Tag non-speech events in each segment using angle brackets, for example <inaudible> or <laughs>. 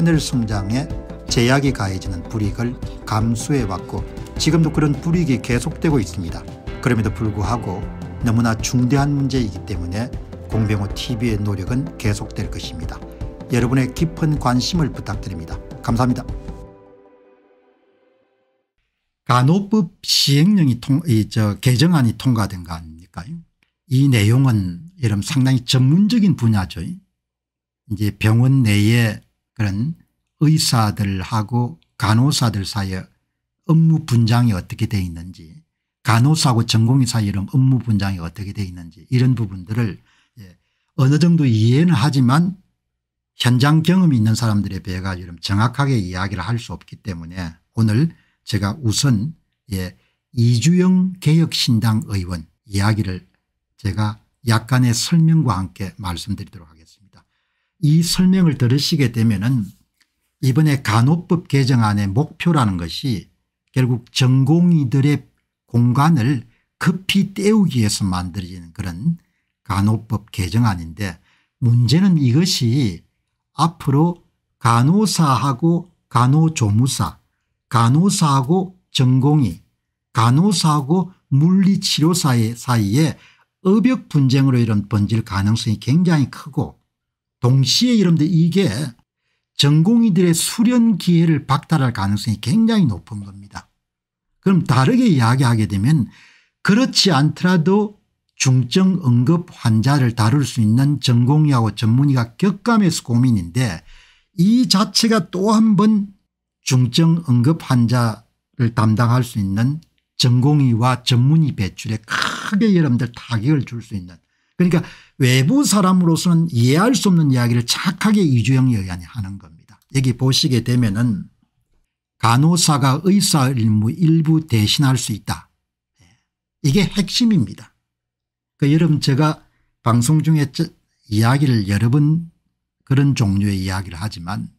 하늘 성장에 제약이 가해지는 불이익을 감수해왔고 지금도 그런 불이익이 계속되고 있습니다. 그럼에도 불구하고 너무나 중대한 문제이기 때문에 공병호 TV의 노력은 계속될 것입니다. 여러분의 깊은 관심을 부탁드립니다. 감사합니다. 간호법 시행령이 통, 이, 저, 개정안이 통과된 거 아닙니까? 이 내용은 여러 상당히 전문적인 분야죠. 이제 병원 내에 그런 의사들하고 간호사들 사이에 업무 분장이 어떻게 되어 있는지 간호사하고 전공의 사이에 업무 분장이 어떻게 되어 있는지 이런 부분들을 예. 어느 정도 이해는 하지만 현장 경험이 있는 사람들에 비해 가지고 정확하게 이야기를 할 수 없기 때문에 오늘 제가 우선 예, 이주영 개혁신당 의원 이야기를 제가 약간의 설명과 함께 말씀드리도록 하겠습니다. 이 설명을 들으시게 되면은 이번에 간호법 개정안의 목표라는 것이 결국 전공의들의 공간을 급히 때우기 위해서 만들어지는 그런 간호법 개정안인데 문제는 이것이 앞으로 간호사하고 간호조무사 간호사하고 전공의 간호사하고 물리치료사 사이에 의벽 분쟁으로 이런 번질 가능성이 굉장히 크고 동시에 여러분들 이게 전공의들의 수련 기회를 박탈할 가능성이 굉장히 높은 겁니다. 그럼 다르게 이야기하게 되면 그렇지 않더라도 중증 응급 환자를 다룰 수 있는 전공의하고 전문의가 격감해서 고민인데 이 자체가 또 한 번 중증 응급 환자를 담당할 수 있는 전공의와 전문의 배출에 크게 여러분들 타격을 줄 수 있는 그러니까 외부 사람으로서는 이해할 수 없는 이야기를 착하게 이주영이 하는 겁니다. 여기 보시게 되면은 간호사가 의사 일무 일부 대신할 수 있다. 예. 이게 핵심입니다. 그 여러분 제가 방송 중에 이야기를 여러 번 그런 종류의 이야기를 하지만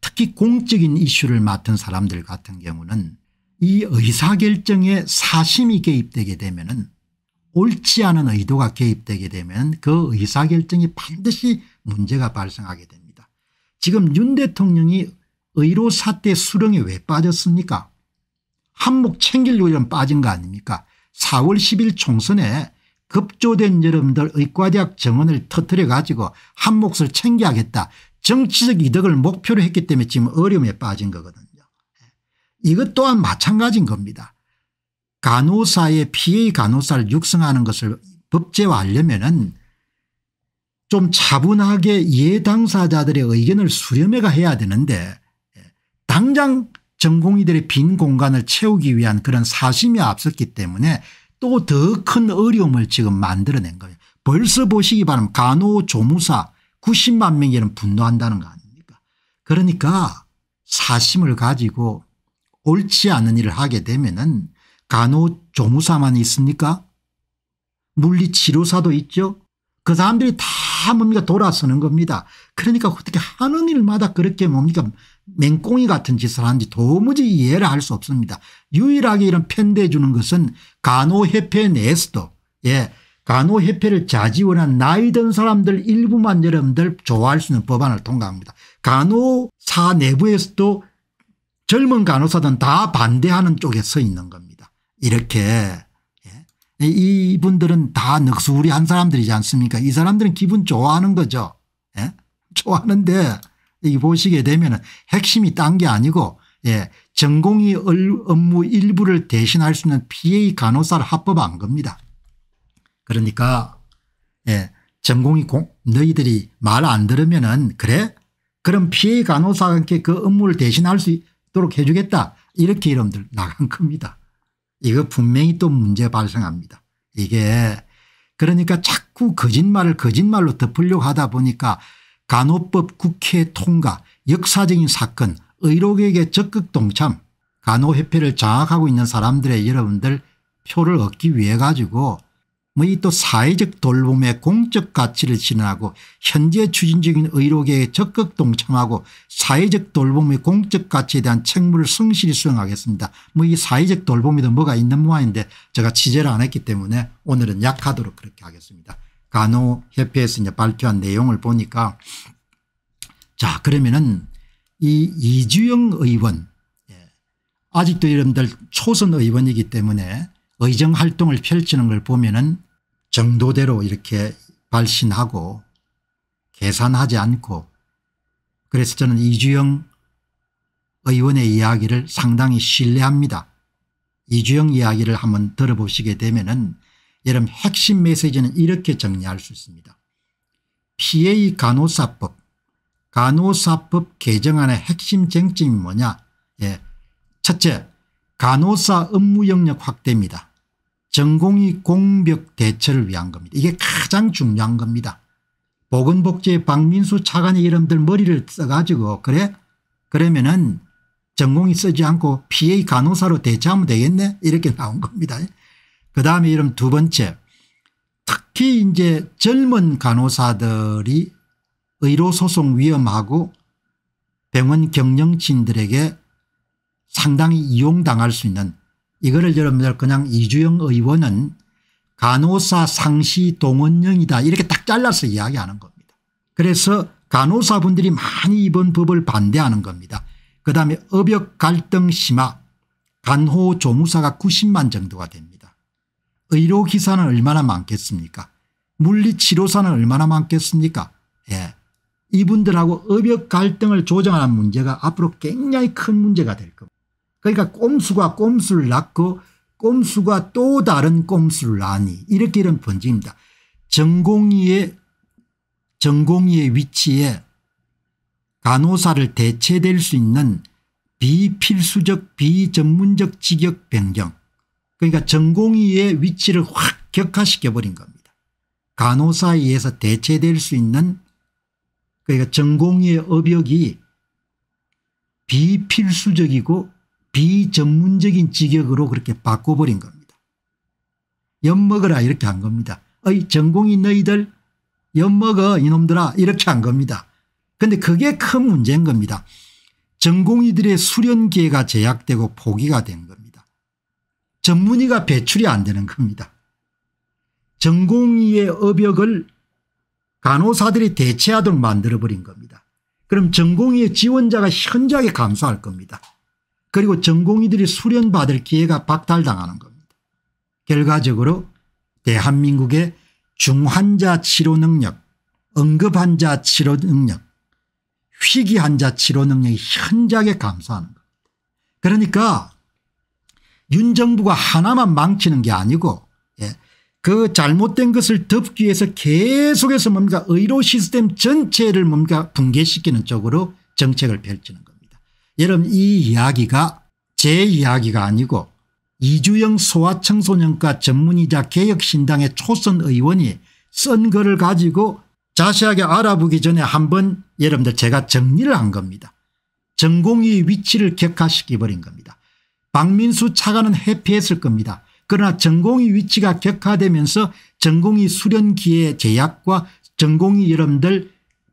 특히 공적인 이슈를 맡은 사람들 같은 경우는 이 의사결정에 사심이 개입되게 되면 은 옳지 않은 의도가 개입되게 되면 그 의사결정이 반드시 문제가 발생하게 됩니다. 지금 윤 대통령이 의료 사태 수령에왜 빠졌습니까? 한몫 챙길려고 빠진 거 아닙니까? 4월 10일 총선에 급조된 여러분들 의과대학 정원을 터뜨려 가지고 한몫을 챙겨야겠다. 정치적 이득을 목표로 했기 때문에 지금 어려움에 빠진 거거든요. 예. 이것 또한 마찬가지인 겁니다. 간호사의 PA 간호사를 육성하는 것을 법제화하려면 은좀 차분하게 예 당사자들의 의견을 수렴해가 해야 되는데 예, 당장 전공의들의 빈 공간을 채우기 위한 그런 사심이 앞섰기 때문에 또 더 큰 어려움을 지금 만들어낸 거예요. 벌써 보시기 바랍니다. 간호조무사 90만 명에는 분노한다는 거 아닙니까 그러니까 사심을 가지고 옳지 않은 일을 하게 되면 은 간호조무사만 있습니까? 물리치료사도 있죠. 그 사람들이 다 뭡니까 돌아서는 겁니다. 그러니까 어떻게 하는 일마다 그렇게 뭡니까 맹꽁이 같은 짓을 하는지 도무지 이해를 할 수 없습니다. 유일하게 이런 편대해 주는 것은 간호협회 내에서도 예 간호협회를 자지원한 나이 든 사람들 일부만 여러분들 좋아할 수 있는 법안을 통과합니다. 간호사 내부에서도 젊은 간호사들은 다 반대하는 쪽에 서 있는 겁니다. 이렇게 예. 이분들은 다 늑수우리한 사람들이지 않습니까 이 사람들은 기분 좋아하는 거죠. 예? 좋아하는데 이 보시게 되면 핵심이 딴 게 아니고 예, 전공의 업무 일부를 대신할 수 있는 PA 간호사를 합법한 겁니다. 그러니까 예, 전공이 공, 너희들이 말 안 들으면 은 그래 그럼 PA 간호사한테 그 업무를 대신할 수 있도록 해 주겠다 이렇게 이름들 나간 겁니다. 이거 분명히 또 문제 발생합니다. 이게 그러니까 자꾸 거짓말을 거짓말로 덮으려고 하다 보니까 간호법 국회 통과 역사적인 사건 의료계에 적극 동참 간호협회를 장악하고 있는 사람들의 여러분들 표를 얻기 위해 가지고 뭐이또 사회적 돌봄의 공적 가치를 지현하고 현재 추진적인 의료계에 적극 동참하고 사회적 돌봄의 공적 가치에 대한 책무를 성실히 수행하겠습니다. 뭐 이 사회적 돌봄이든 뭐가 있는 모양인데 제가 취재를 안 했기 때문에 오늘은 약하도록 그렇게 하겠습니다. 간호협회에서 이제 발표한 내용을 보니까 자 그러면은 이 이주영 의원 예, 아직도 여러분들 초선 의원이기 때문에 의정 활동을 펼치는 걸 보면은 정도대로 이렇게 발신하고 계산하지 않고 그래서 저는 이주영 의원의 이야기를 상당히 신뢰합니다. 이주영 이야기를 한번 들어보시게 되면 은 여러분 핵심 메시지는 이렇게 정리할 수 있습니다. PA 간호사법 간호사법 개정안의 핵심 쟁점이 뭐냐 예. 첫째 간호사 업무 영역 확대입니다. 전공의 공벽 대처를 위한 겁니다. 이게 가장 중요한 겁니다. 보건복지 의 박민수 차관의 이름들 머리를 써가지고 그래 그러면은 전공이 쓰지 않고 PA 간호사로 대처하면 되겠네 이렇게 나온 겁니다. 그 다음에 이름 두 번째 특히 이제 젊은 간호사들이 의료소송 위험하고 병원 경영진들에게 상당히 이용당할 수 있는 이거를 여러분들 그냥 이주영 의원은 간호사 상시 동원령이다 이렇게 딱 잘라서 이야기하는 겁니다. 그래서 간호사분들이 많이 이번 법을 반대하는 겁니다. 그다음에 업역 갈등 심화 간호 조무사가 90만 정도가 됩니다. 의료기사는 얼마나 많겠습니까 물리치료사는 얼마나 많겠습니까 예. 이분들하고 의역 갈등을 조정하는 문제가 앞으로 굉장히 큰 문제가 될 겁니다. 그러니까 꼼수가 꼼수를 낳고 꼼수가 또 다른 꼼수를 낳니 이렇게 이런 번지입니다. 전공의의 전공의의 위치에 간호사를 대체될 수 있는 비필수적 비전문적 직역 변경 그러니까 전공의의 위치를 확 격화시켜버린 겁니다. 간호사에 의해서 대체될 수 있는 그러니까 전공의의 업역이 비필수적이고 비전문적인 직역으로 그렇게 바꿔버린 겁니다. 엿먹어라 이렇게 한 겁니다. 어이 전공이 너희들 엿먹어 이놈들아 이렇게 한 겁니다. 근데 그게 큰 문제인 겁니다. 전공의들의 수련 기회가 제약되고 포기가 된 겁니다. 전문의가 배출이 안 되는 겁니다. 전공의의 업역을 간호사들이 대체하도록 만들어버린 겁니다. 그럼 전공의의 지원자가 현저하게 감소할 겁니다. 그리고 전공의들이 수련받을 기회가 박탈당하는 겁니다. 결과적으로 대한민국의 중환자 치료 능력 응급환자 치료 능력 희귀환자 치료 능력이 현저하게 감소하는 겁니다. 그러니까 윤 정부가 하나만 망치는 게 아니고 예. 그 잘못된 것을 덮기 위해서 계속해서 뭡니까 의료 시스템 전체를 뭡니까 붕괴시키는 쪽으로 정책을 펼치는 거 여러분 이 이야기가 제 이야기가 아니고 이주영 소아청소년과 전문의자 개혁신당의 초선 의원이 쓴 글을 가지고 자세하게 알아보기 전에 한번 여러분들 제가 정리를 한 겁니다. 전공의 위치를 격하시키 버린 겁니다. 박민수 차관은 회피했을 겁니다. 그러나 전공의 위치가 격화되면서 전공의 수련 기의 제약과 전공의 여러분들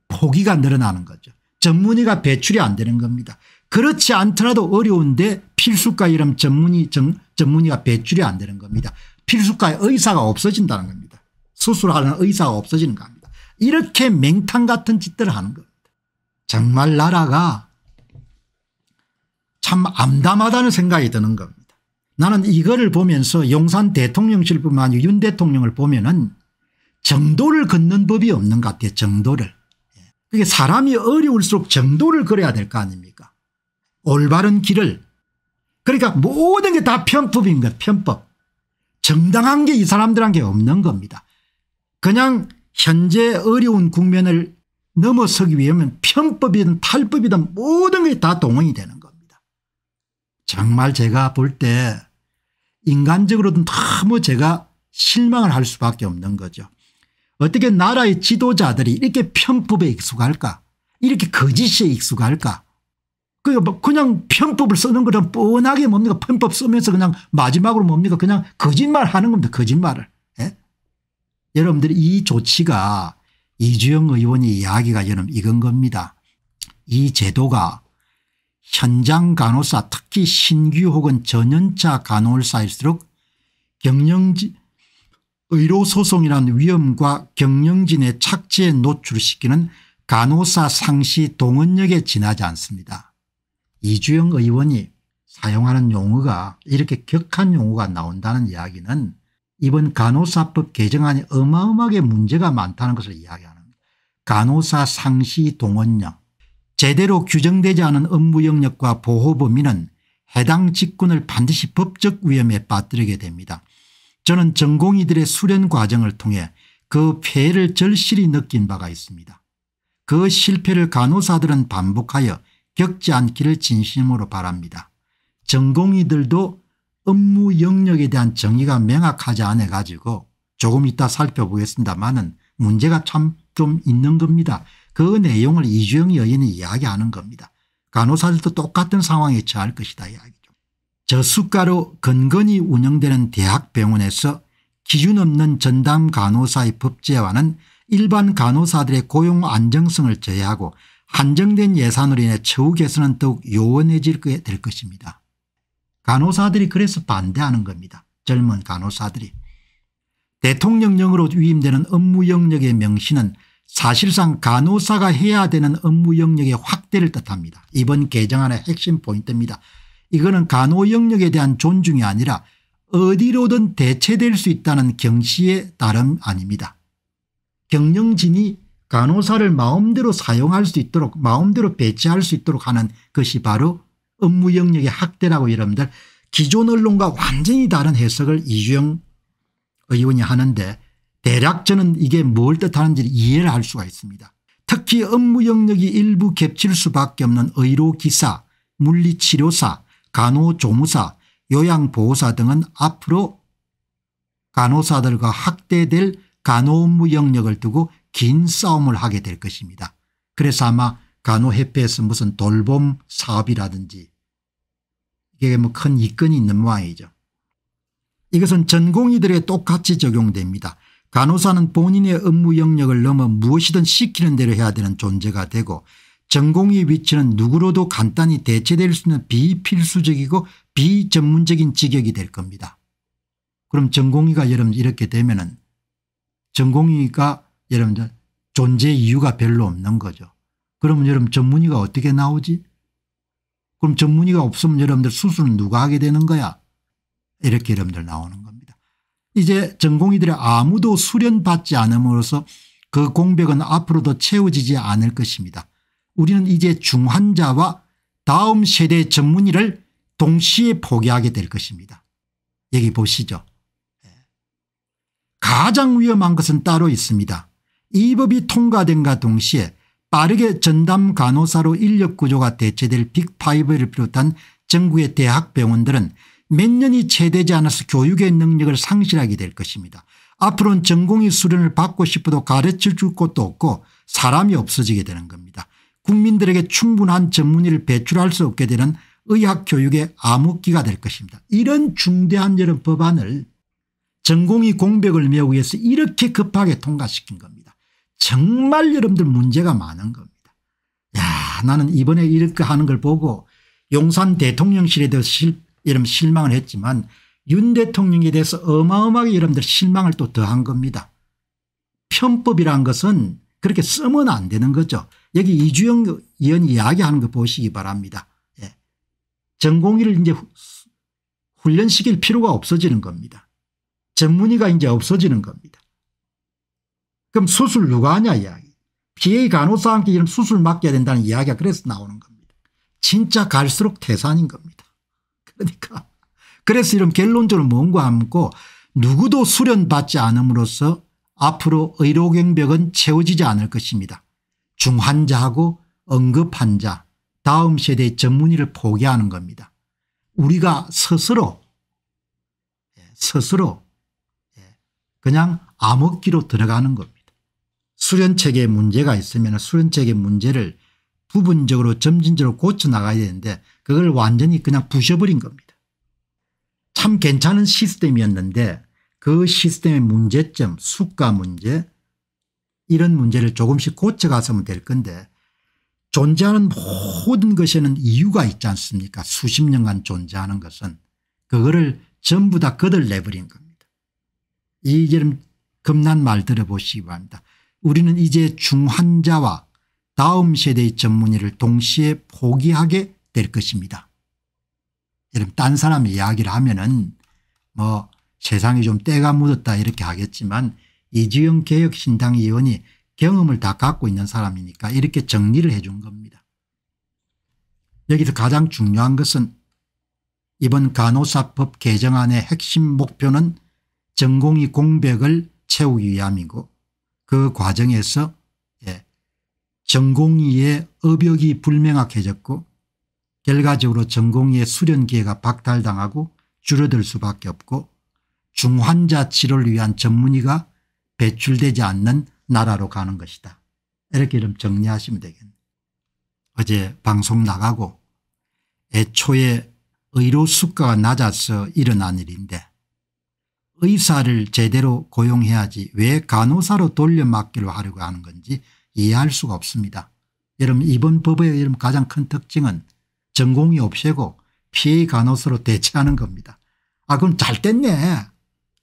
포기가 늘어나는 거죠. 전문의가 배출이 안 되는 겁니다. 그렇지 않더라도 어려운데 필수과 이름 전문의 전문의가 배출이 안 되는 겁니다. 필수과의 의사가 없어진다는 겁니다. 수술하는 의사가 없어지는 겁니다. 이렇게 맹탕 같은 짓들을 하는 겁니다. 정말 나라가 참 암담하다는 생각이 드는 겁니다. 나는 이거를 보면서 용산 대통령실뿐만 아니라 윤 대통령을 보면 은 정도를 걷는 법이 없는 것 같아요. 정도를. 그게 사람이 어려울수록 정도를 그려야 될 거 아닙니까 올바른 길을 그러니까 모든 게 다 편법인 거예요. 편법. 정당한 게 이 사람들한테 없는 겁니다. 그냥 현재 어려운 국면을 넘어서기 위하면 편법이든 탈법이든 모든 게 다 동원이 되는 겁니다. 정말 제가 볼 때 인간적으로도 너무 제가 실망을 할 수밖에 없는 거죠. 어떻게 나라의 지도자들이 이렇게 편법에 익숙할까 이렇게 거짓에 익숙할까 그 뭐 그냥 편법을 쓰는 거는 뻔하게 뭡니까 편법 쓰면서 그냥 마지막으로 뭡니까 그냥 거짓말 하는 겁니다. 거짓말을. 예? 여러분들 이이 조치가 이주영 의원이 이야기가 여러 이건 겁니다. 이 제도가 현장 간호사 특히 신규 혹은 전연차 간호사일수록 경영진 의료소송이라는 위험과 경영진의 착취에 노출시키는 간호사 상시 동원력에 지나지 않습니다. 이주영 의원이 사용하는 용어가 이렇게 격한 용어가 나온다는 이야기는 이번 간호사법 개정안이 어마어마하게 문제가 많다는 것을 이야기하는 간호사 상시 동원령 제대로 규정되지 않은 업무 영역과 보호 범위는 해당 직군을 반드시 법적 위험에 빠뜨리게 됩니다. 저는 전공의들의 수련 과정을 통해 그 폐해를 절실히 느낀 바가 있습니다. 그 실패를 간호사들은 반복하여 겪지 않기를 진심으로 바랍니다. 전공의들도 업무 영역에 대한 정의가 명확하지 않아 가지고 조금 이따 살펴보겠습니다만은 문제가 참 좀 있는 겁니다. 그 내용을 이주영 여인이 이야기하는 겁니다. 간호사들도 똑같은 상황에 처할 것이다 이야기죠. 저수가로 건건히 운영되는 대학병원에서 기준 없는 전담 간호사의 법제화는 일반 간호사들의 고용 안정성을 제외하고 한정된 예산으로 인해 처우 개선은 더욱 요원해질 될 것입니다. 간호사들이 그래서 반대하는 겁니다. 젊은 간호사들이. 대통령령으로 위임되는 업무 영역의 명시는 사실상 간호사가 해야 되는 업무 영역의 확대를 뜻합니다. 이번 개정안의 핵심 포인트입니다. 이거는 간호 영역에 대한 존중이 아니라 어디로든 대체될 수 있다는 경시에 따름 아닙니다. 경영진이 간호사를 마음대로 사용할 수 있도록 마음대로 배치할 수 있도록 하는 것이 바로 업무 영역의 확대라고 여러분들 기존 언론과 완전히 다른 해석을 이주영 의원이 하는데 대략 저는 이게 뭘 뜻하는지 이해를 할 수가 있습니다. 특히 업무 영역이 일부 겹칠 수밖에 없는 의료기사, 물리치료사, 간호조무사, 요양보호사 등은 앞으로 간호사들과 확대될 간호 업무 영역을 두고 긴 싸움을 하게 될 것입니다. 그래서 아마 간호협회에서 무슨 돌봄 사업이라든지 이게 뭐 큰 이권이 있는 모양이죠. 이것은 전공의들에 똑같이 적용됩니다. 간호사는 본인의 업무 영역을 넘어 무엇이든 시키는 대로 해야 되는 존재가 되고 전공의 위치는 누구로도 간단히 대체될 수 있는 비필수적이고 비전문적인 직역이 될 겁니다. 그럼 전공의가 여러분 이렇게 되면 은 전공의가 여러분들 존재 이유가 별로 없는 거죠. 그러면 여러분 전문의가 어떻게 나오지? 그럼 전문의가 없으면 여러분들 수술은 누가 하게 되는 거야? 이렇게 여러분들 나오는 겁니다. 이제 전공의들의 아무도 수련받지 않음으로써 그 공백은 앞으로도 채워지지 않을 것입니다. 우리는 이제 중환자와 다음 세대 전문의를 동시에 포기하게 될 것입니다. 여기 보시죠. 예. 가장 위험한 것은 따로 있습니다. 이 법이 통과됨과 동시에 빠르게 전담 간호사로 인력 구조가 대체될 빅5를 비롯한 전국의 대학병원들은 몇 년이 채 되지 않아서 교육의 능력을 상실하게 될 것입니다. 앞으로는 전공의 수련을 받고 싶어도 가르쳐 줄곳도 없고 사람이 없어지게 되는 겁니다. 국민들에게 충분한 전문의를 배출할 수 없게 되는 의학교육의 암흑기가 될 것입니다. 이런 중대한 여러 법안을 전공의 공백을 메우기 위해서 이렇게 급하게 통과시킨 겁니다. 정말 여러분들 문제가 많은 겁니다. 야 나는 이번에 이렇게 하는 걸 보고 용산 대통령실에 대해서 실, 이런 실망을 했지만 윤 대통령에 대해서 어마어마하게 여러분들 실망을 또 더한 겁니다. 편법이란 것은 그렇게 쓰면 안 되는 거죠. 여기 이주영 의원 이야기하는 거 보시기 바랍니다. 예. 전공의를 이제 훈련시킬 필요가 없어지는 겁니다. 전문의가 이제 없어지는 겁니다. 그럼 수술 누가 하냐 이야기. PA 간호사한테 이런 수술 맡겨야 된다는 이야기가 그래서 나오는 겁니다. 진짜 갈수록 태산인 겁니다. 그러니까 그래서 이런 결론적으로 뭔가 안고 누구도 수련받지 않음으로써 앞으로 의료경벽은 채워지지 않을 것입니다. 중환자하고 응급환자 다음 세대의 전문의를 포기하는 겁니다. 우리가 스스로 예, 스스로 예, 그냥 암흑기로 들어가는 겁니다. 수련책에 문제가 있으면 수련책의 문제를 부분적으로 점진적으로 고쳐나가야 되는데 그걸 완전히 그냥 부셔버린 겁니다. 참 괜찮은 시스템이었는데 그 시스템의 문제점 수가 문제 이런 문제를 조금씩 고쳐가서면 될 건데 존재하는 모든 것에는 이유가 있지 않습니까 수십 년간 존재하는 것은 그거를 전부 다 거들내버린 겁니다. 이 지금 겁난 말 들어보시기 바랍니다. 우리는 이제 중환자와 다음 세대의 전문의를 동시에 포기하게 될 것입니다. 여러분 딴 사람이 이야기를 하면은 뭐 세상에 좀 때가 묻었다 이렇게 하겠지만 이지영 개혁신당 의원이 경험을 다 갖고 있는 사람이니까 이렇게 정리를 해 준 겁니다. 여기서 가장 중요한 것은 이번 간호사법 개정안의 핵심 목표는 전공의 공백을 채우기 위함이고 그 과정에서 예, 전공의의 업벽이 불명확해졌고 결과적으로 전공의의 수련 기회가 박탈당하고 줄어들 수밖에 없고 중환자 치료를 위한 전문의가 배출되지 않는 나라로 가는 것이다. 이렇게 좀 정리하시면 되겠네. 요 어제 방송 나가고 애초에 의료 수가가 낮아서 일어난 일인데 의사를 제대로 고용해야지 왜 간호사로 돌려막기로 하려고 하는 건지 이해할 수가 없습니다. 여러분 이번 법의 여러분 가장 큰 특징은 전공이 없애고 피해 간호사로 대체하는 겁니다. 아 그럼 잘 됐네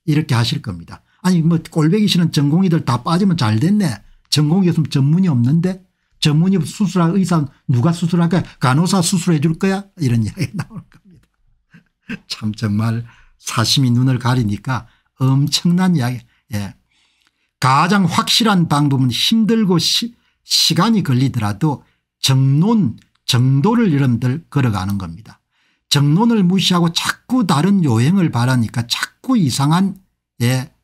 이렇게 하실 겁니다. 아니 뭐 꼴배기 싫은 전공이들다 빠지면 잘 됐네. 전공이 없으면 전문이 없는데 전문이 수술할 의사 누가 수술할까 간호사 수술해 줄 거야 이런 이야기 가나올 겁니다. <laughs> 참 정말 사심이 눈을 가리니까 엄청난 이야기 예. 가장 확실한 방법은 힘들고 시, 간이 걸리더라도 정론 정도를 여러분들 걸어가는 겁니다. 정론을 무시하고 자꾸 다른 요행을 바라니까 자꾸 이상한 예,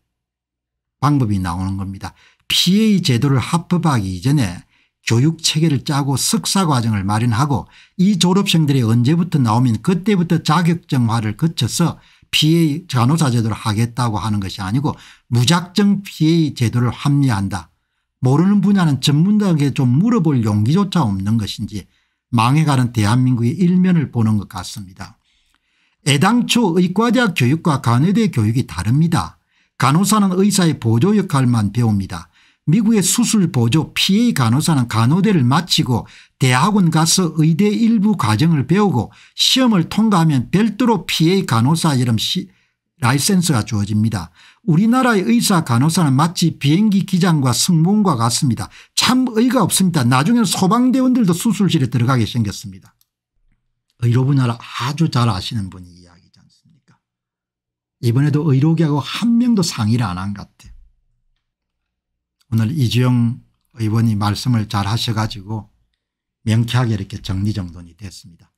방법이 나오는 겁니다. PA 제도를 합법하기 이전에 교육체계를 짜고 석사과정을 마련하고 이 졸업생들이 언제부터 나오면 그때부터 자격증화를 거쳐서 피해 간호사 제도를 하겠다고 하는 것이 아니고 무작정 피해 제도를 합리한다. 모르는 분야는 전문가에게 좀 물어볼 용기조차 없는 것인지 망해가는 대한민국의 일면을 보는 것 같습니다. 애당초 의과대학 교육과 간호대 교육이 다릅니다. 간호사는 의사의 보조 역할만 배웁니다. 미국의 수술보조 PA 간호사는 간호대를 마치고 대학원 가서 의대 일부 과정을 배우고 시험을 통과하면 별도로 PA 간호사 이름 시, 라이센스가 주어집니다. 우리나라의 의사 간호사는 마치 비행기 기장과 승무원과 같습니다. 참 의가 없습니다. 나중에는 소방대원들도 수술실에 들어가게 생겼습니다. 의료분야를 아주 잘 아시는 분이 이야기지 않습니까 이번에도 의료계하고 한 명도 상의를 안 한 것 같아요. 오늘 이주영 의원이 말씀을 잘 하셔가지고 명쾌하게 이렇게 정리정돈이 됐습니다.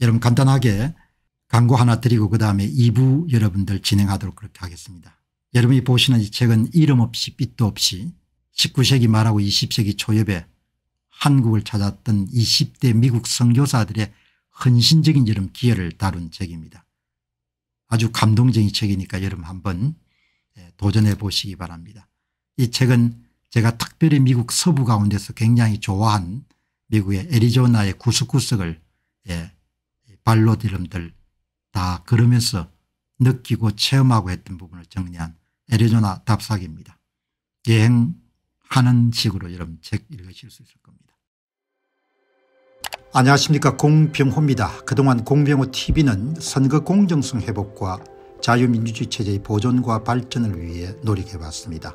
여러분 간단하게 광고 하나 드리고 그다음에 2부 여러분들 진행하도록 그렇게 하겠습니다. 여러분이 보시는 이 책은 이름 없이 빛도 없이 19세기 말하고 20세기 초엽에 한국을 찾았던 20대 미국 선교사들의 헌신적인 여름 기여를 다룬 책입니다. 아주 감동적인 책이니까 여러분 한번 예, 도전해 보시기 바랍니다. 이 책은 제가 특별히 미국 서부 가운데서 굉장히 좋아한 미국의 애리조나의 구석구석을 예, 발로 디름들 다 걸으면서 느끼고 체험하고 했던 부분을 정리한 애리조나 답사기입니다. 여행하는 식으로 여러분 책 읽으실 수 있을 겁니다. 안녕하십니까 공병호입니다. 그동안 공병호 tv는 선거 공정성 회복과 자유민주주의 체제의 보존과 발전을 위해 노력해봤습니다.